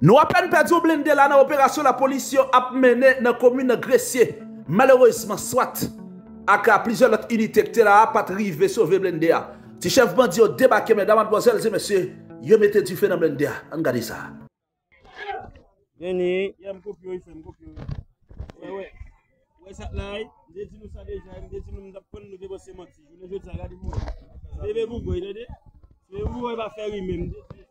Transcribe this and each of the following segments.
Nou apen pe di ou blende la nan operasyon la polisyon ap mene nan komine gresye, maleroyseman swat, ak a plizyon lot initek te la ap atri ve sove blende ya. Ti chef bandi yo debake men daman bozèl zi mese, yo mette di fè nan blende ya, an gade sa. Geni, yam kouk yo yi se, mkouk yo yi. We we, we sat lay, de ti nou sa de jay, de ti nou mdap kon nou de bo se moti, de ti nou ve ta gade mwoye. Bebe bou goy, de de, be ou woye ba fè wimem de se.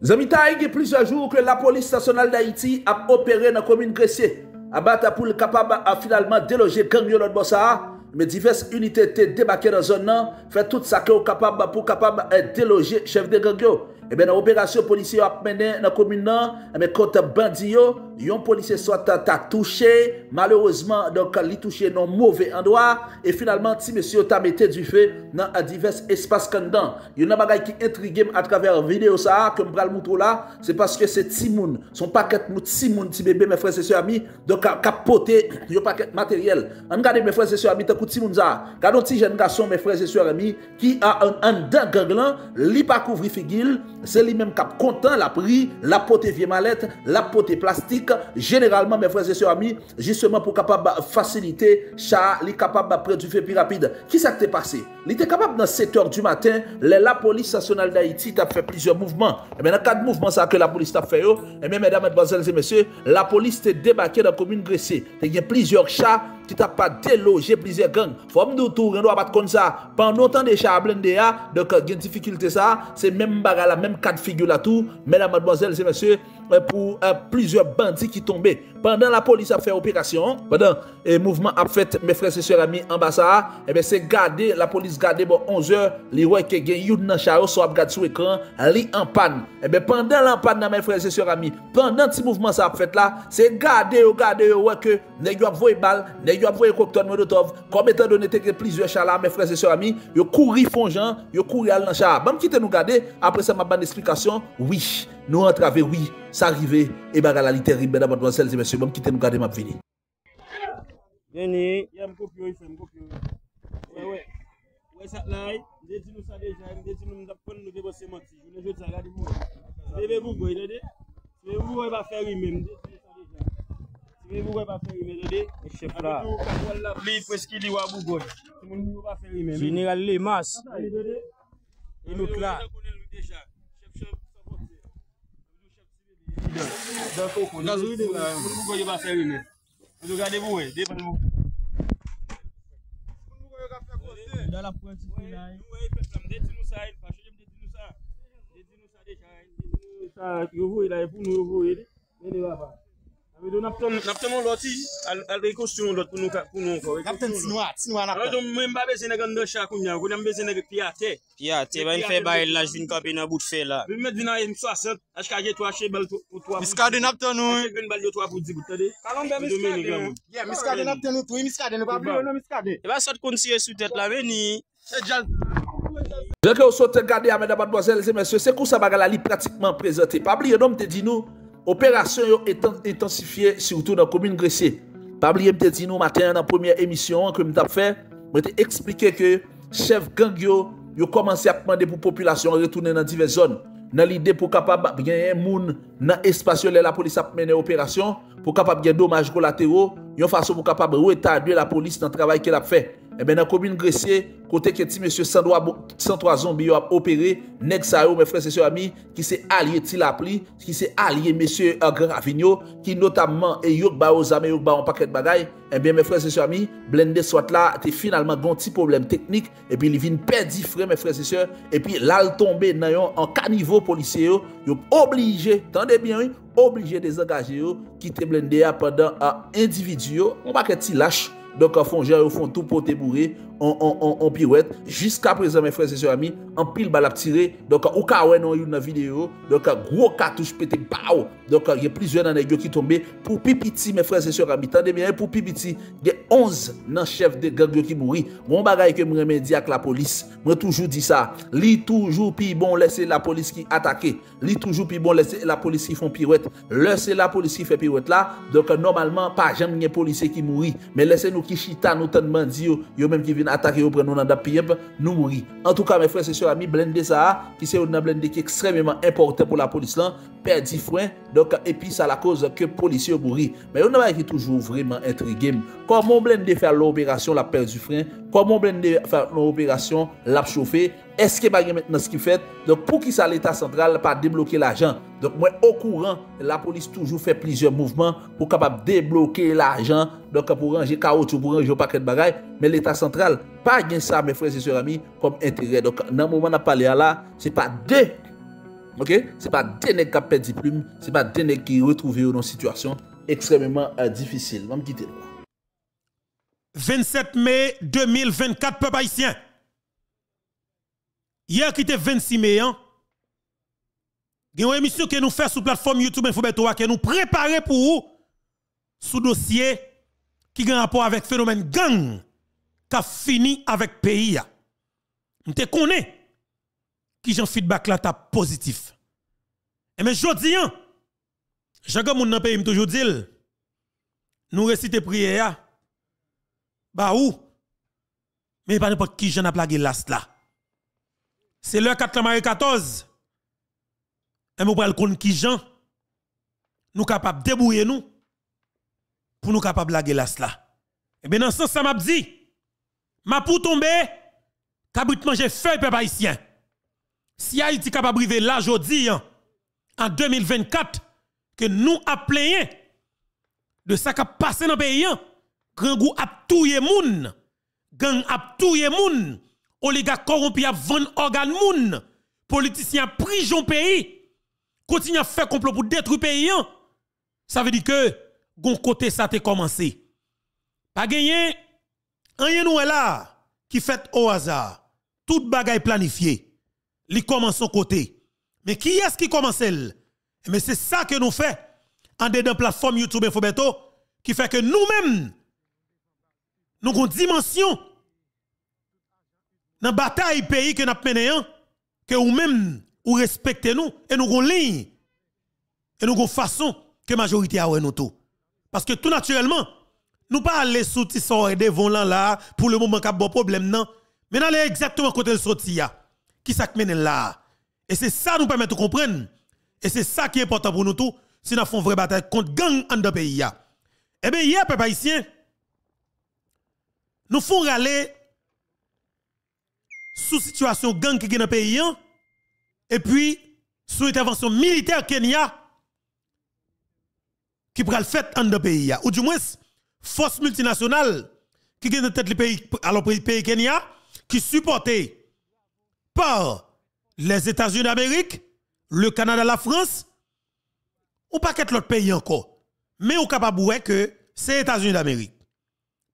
Zanmita a yge pliswa jou ou kre la polis tasonal da Iti ap operen nan komine Kresye. Abata pou l kapab a finalman deloje Gangyo nan Bonsaha, me divest unitete debake nan zon nan, fe tout sakyo kapab apou kapab et deloje chef de Gangyo. Ebe eh nan operasyon polisye yo ap mene nan komine nan... Eme eh konta bandi yo... Yon polisye so ta touche... Malerozman... Don ka li touche nan mouve andwa... E finalman ti mese yo ta mette du fe... Nan a divers espase kandan... Yon nan bagay ki intrigye m atraver video sa... Kèm pral moutro la... Se paske se ti moun... Son paket mouti ti moun ti bebe mè frese se amy... Don ka kapote yo paket materyel... An gade mè frese se amy te kouti moun za... Kado ti jen gason mè frese se amy... Ki an an den ganglan... Li pa kouvri figil... c'est lui-même qui content la prix, la pote vieille mallette, la pote plastique. Généralement, mes frères et sœurs amis, justement pour capable faciliter ça, les capable de produire plus rapide. Qui s'est passé? Il était capable dans 7 h du matin, la police nationale d'Haïti a fait plusieurs mouvements. Et eh bien, dans quatre mouvements, que la police a fait. Oh. Et eh bien, mesdames, et messieurs, la police est débarqué dans la commune Gressé. Il y a plusieurs chats qui n'ont pas délogé plusieurs gangs. Il faut que nous nous battre comme ça. Pendant autant de chats à ah, donc il y a une difficulté, c'est même La même quatre figures là tout. Mesdames, mademoiselles et messieurs, pour euh, plusieurs bandits qui tombaient. Pendant la police a fait opération, pendant le mouvement a fait, mes frères et sœurs amis, ambassade, et eh bien c'est gardé la police gardé, bon 11h, les rois qui ont eu un charo, so ap sur écran, li en panne. Et eh bien pendant la panne, mes frères et sœurs amis, pendant ce mouvement ça a fait là, c'est Gardé Yo oh, oh, ouais que, les yo ap voye bal, ne yo ap voye cocktail molotov, comme étant donné que plusieurs là mes frères et sœurs amis, yo Ils fonjan, yo courir al nan char. Bam, quitte nous garder, après ça m'a ban explication, oui. Nou entrave wè, sa rive, e baga la liter rib, mè daman, mwen sel, se mwen se mwen kitè nou gade map vini. Geni gale le mas, e nou tla. Da koko! Nan zo id wou mi. Spong o drop yo bak vise men. Ve jou jade vouni. Depan nou. Spong o Nachtlago? Da la pond fiti nan yo. Yoy bellsan, mdeti nou sayl, P aktwem mdeti nou sayl. Mdeti nou say dèkwen ann, Dèke nou yón yo vouni, Dèke nou yon vouni, Eni waban. Naptè moun loti, al rekosyon lot pou nou kon. Naptè moun sinwa, sinwa naptè. Mwen mba bezene ganda chakoun ya, mwen mba bezene piyate. Piyate, mwen fè baye laj din kapi nan bout fè laj. Mwen mwen dina yon mswa sent, ajkaje to a chebel to a bout. Miskade naptè nou. Miskade naptè nou, miskade nou, miskade nou, miskade nou, miskade nou. E ba sot kon siye sou tèt la, veni. E djan. Jè ke ou sot te gade amè da batboazel se mè sè kousa bagala li pratikman prezote. Pabli yon nom te di nou. Operasyon yo etansifiye Soutou nan komine Gresye Pabliye mte zinou matin nan pomiye emisyon Mwen te eksplike ke Chef Gangyo yo komanse apman De pou populasyon retounen nan dive zon Nan lide pou kapab gen yon moun Nan espasyon lè la polis apman Nan operasyon pou kapab gen domaj Golatero Yon fason mou kapab rewe ta adye la polis nan travay ke lap fe. E eh ben nan komine gresye, kote ke ti monsye 103 zon bi yo ap operi, nek sa yo monsye fransesyo ami, ki se alye ti la pli, ki se alye monsye agran avinyo, ki notamman e yonk ba yo zame, yonk ba yon paket bagay, e ben monsye fransesyo ami, blende swat la, te finalman gonti problem teknik, e pi li vin pedi fre monsye fransesyo, e pi lal tombe nan yon an kanivo polisye yo, yonk oblije, tande bien yonk, Oblije de zangaje yo... Ki te blende ya... Pendan a... Individu yo... Mba ke ti lache... Don ka fonje yo... Fon tou pote mboure... an pirouet. Jiska prezen men frez e sèrami, an pil balap tire. Don ka ou ka ouen nou yon na videyo. Don ka gwo katouj pete pa ou. Don ka yon plizwen nan e gyo ki tombe. Pou pipiti men frez e sèrami. Tande mè, pou pipiti gen onz nan chef de gang gyo ki mouri. Mwen bagay ke mremen di ak la polis. Mwen toujou di sa. Li toujou pi bon lese la polis ki atake. Li toujou pi bon lese la polis ki fon pirouet. Lese la polis ki fè pirouet la. Don ka normalman pa jen mwen polis e ki mouri. Men lese nou ki chita nou ten mandi yo. Yo attaquer au prénom dans la nous mourir. En tout cas, mes frères et sœurs, amis, blende ça, qui c'est un blende qui est extrêmement important pour la police là, du frein, donc, et puis ça la cause que policier mourir. Mais on a toujours vraiment intrigué. Comment blende faire l'opération, la du frein, comment blende faire l'opération, l'a chauffer? Eske ba gen met nan skifet, pou ki sa l'Etat Sentral pa demlouke l'ajan. Mwen okouran, la polis toujou fè plizyon mouvman pou kapap demlouke l'ajan, pou rangi kaot ou pou rangi ou paket bagay, euh, men l'Etat Sentral pa gen sa, men frèz et sèrami, kom entere. Nan mouman ap pale a la, se pa de, se pa de nek kapè di ploum, se pa de nek ki wè trouve yo nan sitwasyon ekstremèman difisil. Mwen mkite lwa. 27 mei 2024, pe bayisyen! Hier, qui était 26 mai, hein. Il y a une émission que nous faisons sur la plateforme YouTube Infobetoa qui nous préparer pour vous sous dossier qui a rapport avec le phénomène gang qui a fini avec le pays. Nous hein. te connaissons qui j'en un feedback là t'a positif. Et eh, mais je dis, hein, dans le pays me toujours dit, nous réciter prière, bah ou, mais pas n'importe qui j'en a plagué là. là. C'est le 4 mai 14. Et nous prenons compte qui Jean nous capables de débrouiller nous pour nous capables de la cela. Et eh bien dans ce sens ça m'a dit m'a pour tomber cabrit manger feuille peuple haïtien. Si Haïti capable arriver là aujourd'hui hein, en 2024 que nous appelons de ça qui a passé dans le pays, hein, grand goût a touye moun, gang a touye moun, oligarque corrompu a vendre organ moun, politicien prison pays, continue à faire complot pour détruire pays. Hein. Ça veut dire que, gon côté ça te commencé. Pas gagné, rien nous là, qui fait au hasard. Tout bagaille planifié. Li commence son côté. Mais qui est-ce qui commence Mais c'est ça que nous fait en dedans plateforme YouTube Infobeto qui fait que nous-mêmes, nous avons une dimension dans la bataille pays que nous menons, hein, que ou même ou respectez nous et nous avons ligne et nous avons façon que la majorité a nous tout. Parce que tout naturellement, nous pas aller sous et devant là là pour le moment qu'a bon problème non. Mais allons exactement côté le sorti Qui ça mené là Et c'est ça nous permet de comprendre. Et c'est ça qui est important pour nous tous si nous faisons une vraie bataille contre gang en de pays Eh bien hier peuple haïtien nous font aller sous situation gang qui est dans le pays, hein. et puis sous intervention militaire Kenya qui prend le fait dans le pays. Ou du moins, force multinationale qui est dans le pays, Kenya, qui supportée par les États-Unis d'Amérique, le Canada, la France, ou pas qu'être l'autre pays encore. Mais on capable que c'est les États-Unis d'Amérique.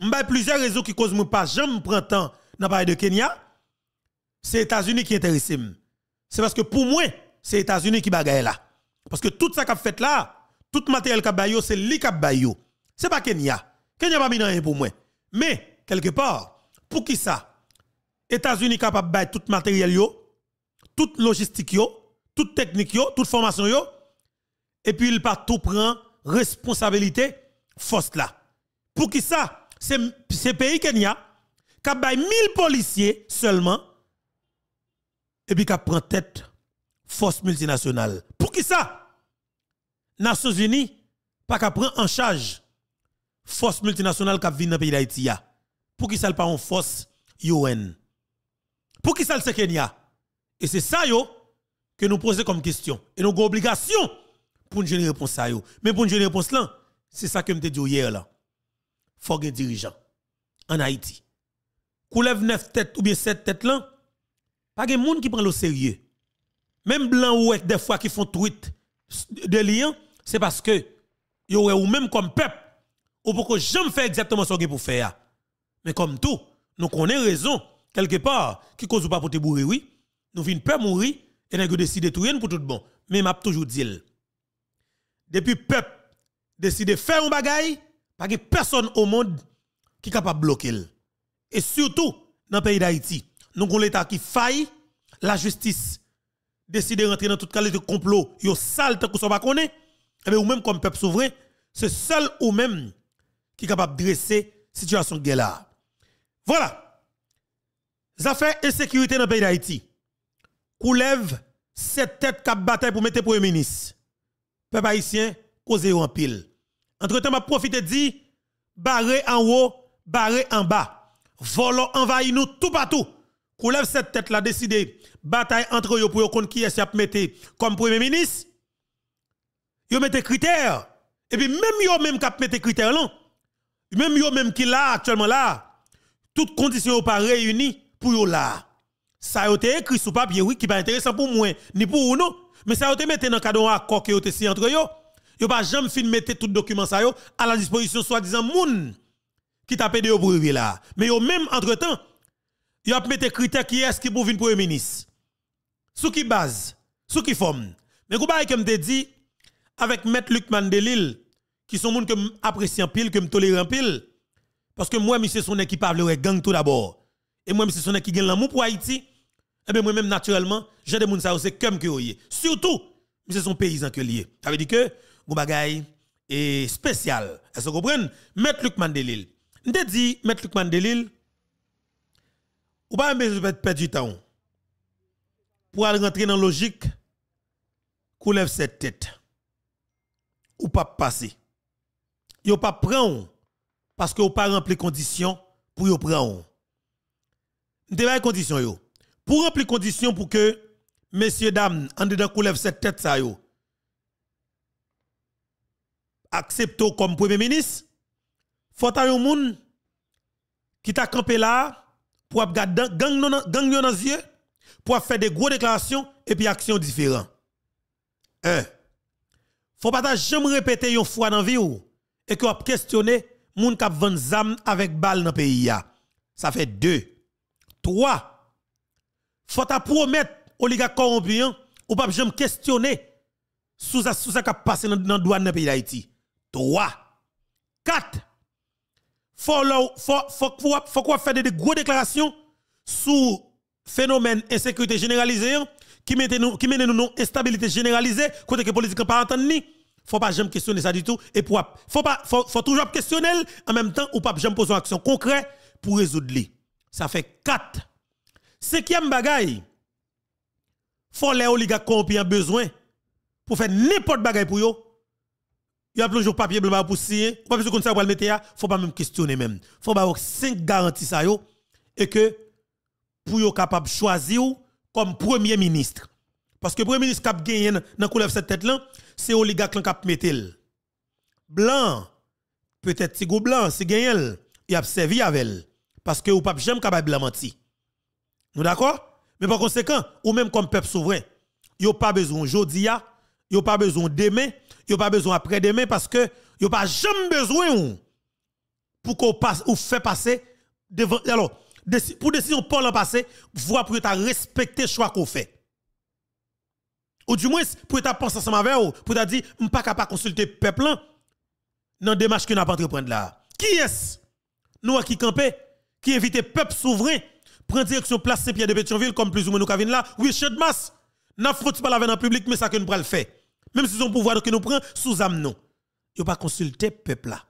Il y plusieurs raisons qui causent que pas jamais prendre temps dans le pays de Kenya c'est États-Unis qui intéresse. C'est parce que pour moi, c'est États-Unis qui bagaille là. Parce que tout ça qu'a fait là, tout matériel qu'a c'est lui qu'a Ce C'est pas Kenya. Kenya pas mis rien pour moi. Mais quelque part, pour qui ça États-Unis capable bailler tout matériel yo, toute logistique yo, toute technique yo, toute formation et puis il pas tout prend responsabilité force là. Pour qui ça C'est pays Kenya qui a 1000 policiers seulement et puis qui prend tête force multinationale. Pour qui ça Nations Unies pas qu'à prendre en charge force multinationale qui vient dans le pays d'Haïti. Pour qui ça pas en force UN Pour qui ça le Kenya Et c'est ça yo que nous posons comme question. Et nous avons obligation pour nous donner une réponse à yo. Mais pour nous donner une réponse là, c'est ça que je dit hier là. Faut dirigeant en Haïti. lève neuf têtes ou bien sept têtes là, pas de monde qui prend le sérieux. Même blanc ou des fois qui font tweet de lien, c'est parce que yo ou même comme peuple ou pourquoi que jamais faire exactement ce que pour faire. Mais comme tout, nous connaissons raison quelque part qui cause ou pas pour te bourrer oui, nous vinn peur mourir et nous décidé tout pour tout bon. Mais m'a toujours dit depuis peuple décide de faire un bagay, pas que personne au monde qui est capable de bloquer. Et surtout dans le pays d'Haïti nous avons l'État qui faille, la justice décide de rentrer dans toute qualité de complot, yo sale tant qu'on ne pas et eh bien ou même comme peuple souverain, c'est seul ou même qui est capable de dresser la situation de guerre Voilà. Affaires sécurité dans le pays d'Haïti. lève cette tête qui bataille pour mettre premier ministre. Peuple haïtien, Causé en pile. Entre-temps, m'a profite et barré en haut, barré en bas. Volons, envahit nous tout partout lève cette tête là décider... bataille entre eux pour contre qui est a mettre comme premier ministre. Yo mettez critères et puis même yo même mettent mettez critères là. Même yo même qui là actuellement là toutes conditions pas réunies pour yo là. Ça a été écrit sur papier oui qui pas intéressant pour moi ni pour vous mais ça a été mis dans cadre accord qui été signé entre yo. Yo pas jamais fin mettre tout document ça yo à la disposition soi-disant moun qui tapé de yo pour là. Mais yo même entre-temps y a mis critères qui est-ce qui pour venir premier ministre. Sous qui base, sous qui forme. Mais comment que te dit avec M. Luc Mandelil qui sont gens que j'apprécie un pile, que je tolère pile parce que moi M. son qui parle de gang tout d'abord et moi M. son qui gagne l'amour pour Haïti et eh bien moi même naturellement j'ai des gens ça c'est comme que oyé. Surtout M. son paysan que lié. Ça veut dire que mon avez est spécial. Est-ce que vous comprenez M. Luc Mandelil. Je dit M. Luc Mandelil ou pas besoin de perdre du temps. Pour aller rentrer dans la logique, lève cette tête. Ou pas passer. Yo pas prendre parce que ou pas rempli conditions pour yo prendre. les conditions yo. Pour remplir conditions pour que messieurs dames en dedans lève cette tête ça yo. comme premier ministre, faut un monde qui t'a campé là pour avoir gang dans les yeux, pour faire des grosses déclarations et puis actions différentes. Un. Faut pas jamais répéter une fois dans vie et que vous questionnez moun kap des zam avec balles dans le pays Ça fait deux. Trois. Faut ta mettre oligarque corrompu ou pas jamais questionner sous ça sur qui passe dans dans douane pays d'Haïti. Trois. Quatre faut faut faire des gros déclarations sur phénomène insécurité généralisée hein, qui mène nous qui nous instabilité généralisée côté que politique pas entendre ni faut pas jamais questionner ça du tout et pour faut pas faut, toujours questionner en même temps ou pas jamais poser une action concrète pour résoudre les. ça fait 4 cinquième bagaille faut les oligarques qui ont besoin pour faire n'importe bagaille pour eux il y a toujours papier blanc pour signer. Pas besoin de ça pour le mettre là, faut pas même questionner même. Faut avoir cinq garanties ça et que pour yo capable choisir comme premier ministre. Parce que premier ministre cap gagné dans couleur cette tête là, c'est oligarque cap mettel. Blanc peut-être si go blanc, si gagné, il a servi avec parce que ou pas jamais capable de mentir. Nous d'accord Mais par conséquent, ou même comme peuple souverain, yo pas besoin jodi a, yo pas besoin demain a pas besoin après-demain parce que a pas jamais besoin pour qu'on passe ou fait passer devant alors pour décision pas l'an passé, voir pour ta respecter choix qu'on fait. Ou du moins pour ta penser ensemble avec ou pour ta dire on pas capable consulter peuple dans démarche que n'a pas entreprendre là. Qui est-ce nous qui camper qui invite peuple souverain prendre direction place Saint-Pierre de Pétionville comme plus ou moins nous avons là, oui, de masse. N'a pas la veine en public mais ça que nous pral fait. Même si son pouvoir que nous prend, sous amnon, non. Il pas consulter peuple là.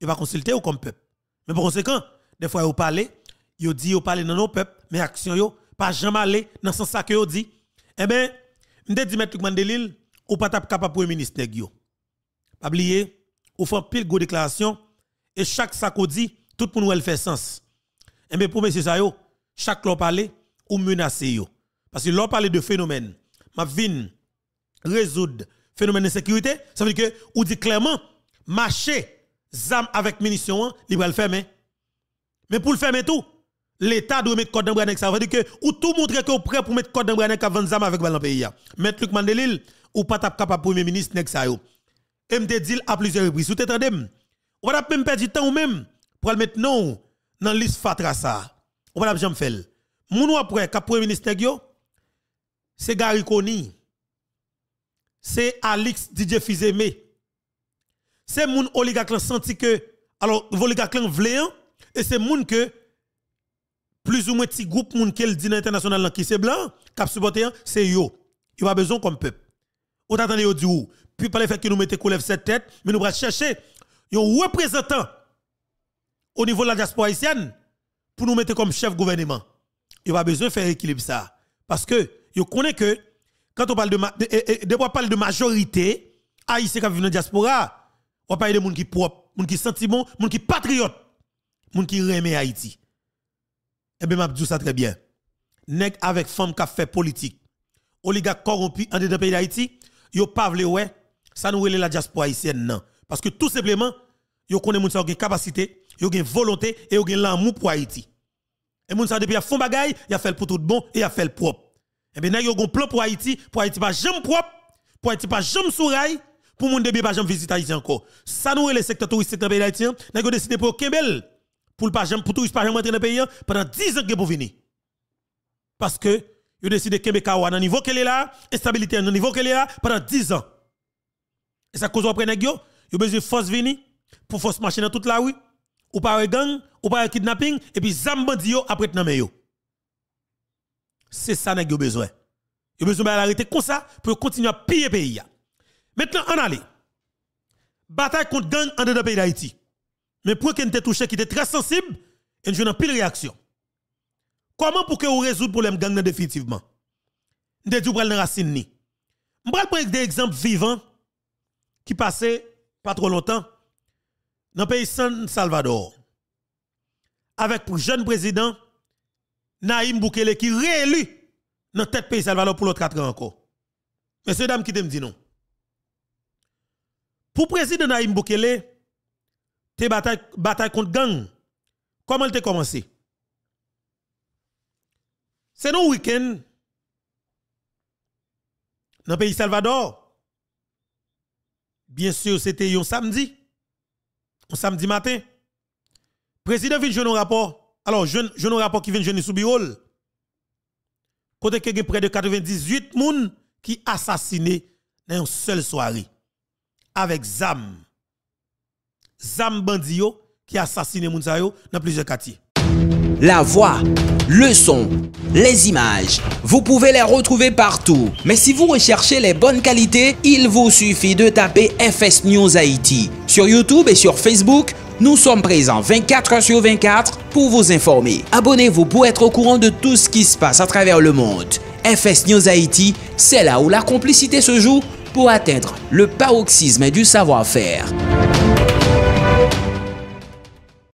Il pas consulter comme peuple. Mais par conséquent, des fois vous parlez, Il dit vous parlez dans nos peuples, mais action yo pas jamais aller dans sens sac que dit. Eh bien, m'dé dit mettre Mandelil ou pas tap capable premier ministre nèg yo. Pas oublier, ou fait pile go déclaration et chaque sac dit tout pour nous faire fait sens. Eh bien pour monsieur ça chaque l'on parlé ou menacer yo. Parce que l'on parle de phénomène, m'a vine résoudre le phénomène de sécurité, ça veut dire que, ou dit clairement, marché, zam avec munitions, hein, il va le fermer. Mais pour le fermer tout, l'État doit mettre code dans ça veut dire que, ou tout montrer qu'on est prêt pour mettre code dans avec zam avec le pays. Mettre Luc Mandelil, ou pas tap capable premier ministre, nek ça yo. Et me dit à plusieurs reprises, ou t'entendez, ou va même perdre du temps ou même, pour le mettre non, dans liste fatra ça. Ou va jamais faire. Mounou après, cap premier ministre, c'est Gary Connie c'est Alix DJ Fizeme. C'est moun oligarque senti que alors oligarque vléant et c'est moun que plus ou moins petit groupe moun qui le dîner international qui c'est blanc cap supporter c'est yo. Il a besoin comme peuple. On t'attend yo di ou. Puis par le fait que nous mettez lève cette tête, mais nous va chercher un représentant au niveau de la diaspora haïtienne pour nous mettre comme chef gouvernement. Il a besoin faire équilibre ça parce que yo connaît que quand on parle de, de, parle de majorité, Haïti qui vivent dans la diaspora, on parle de monde qui propre, monde qui senti bon, monde qui patriote, monde qui aime Haïti. Eh bien, je dis ça très bien. Nèg avec femme qui fait politique, oligarque corrompus en dedans pays d'Haïti, yo pas vle ouais, ça nous la diaspora haïtienne non parce que tout simplement, yo connaît moun sa une capacité, yo une volonté et yo gen l'amour pour Haïti. Et gens qui depuis a fond bagay, y a fait le pour tout bon et y a fait le propre. Et eh bien, il y a un plan pour Haïti, pour Haïti pas jambes propre, pour Haïti pas jambes sourail, pour monde de pas jam visiter Haïti encore. Ça nous le secteur touristique dans le pays haïtien, n'a décidé pour Kembel pour le jam, pour touriste dans pays pendant 10 ans que vous venir. Parce que vous décidé Kembel Kawa dans niveau qu'elle est là, instabilité dans niveau qu'elle est là pendant 10 ans. Et ça cause après nèg yo, yo besoin force pour force marcher dans toute la rue ou par gang ou par kidnapping et puis zam bandi après nan c'est ça que vous besoin. Vous besoin d'arrêter comme ça pour continuer à piller le pays. Maintenant, on allait. Bataille contre gang en dedans pays d'Haïti. Mais pour qu'on était touché, qui était très sensible, et je n'ai de réaction. Comment pour que vous résoudre le problème gang définitivement? Nous avons prendre la racine Je vais prendre des exemples vivants qui passaient pas trop longtemps dans le pays San Salvador. Avec pour jeune président, Naïm Boukele qui réélu dans tête pays Salvador pour l'autre 4 ans encore. Messieurs, dame qui te dit non? Pour président Naïm Boukele, tes batailles bataille contre gang, comment elle commencé? C'est non week-end dans le pays Salvador. Bien sûr, c'était un samedi, un samedi matin. Président vient jouer rapport alors, jeune, jeune rapport qui vient de jeune sous Biol, côté que près de 98 personnes qui assassiné dans une seule soirée avec Zam. Zam Bandio qui assassiné Mounsayo dans plusieurs quartiers. La voix, le son, les images, vous pouvez les retrouver partout. Mais si vous recherchez les bonnes qualités, il vous suffit de taper FS News Haïti. Sur YouTube et sur Facebook, nous sommes présents 24 heures sur 24 pour vous informer. Abonnez-vous pour être au courant de tout ce qui se passe à travers le monde. FS News Haïti, c'est là où la complicité se joue pour atteindre le paroxysme du savoir-faire.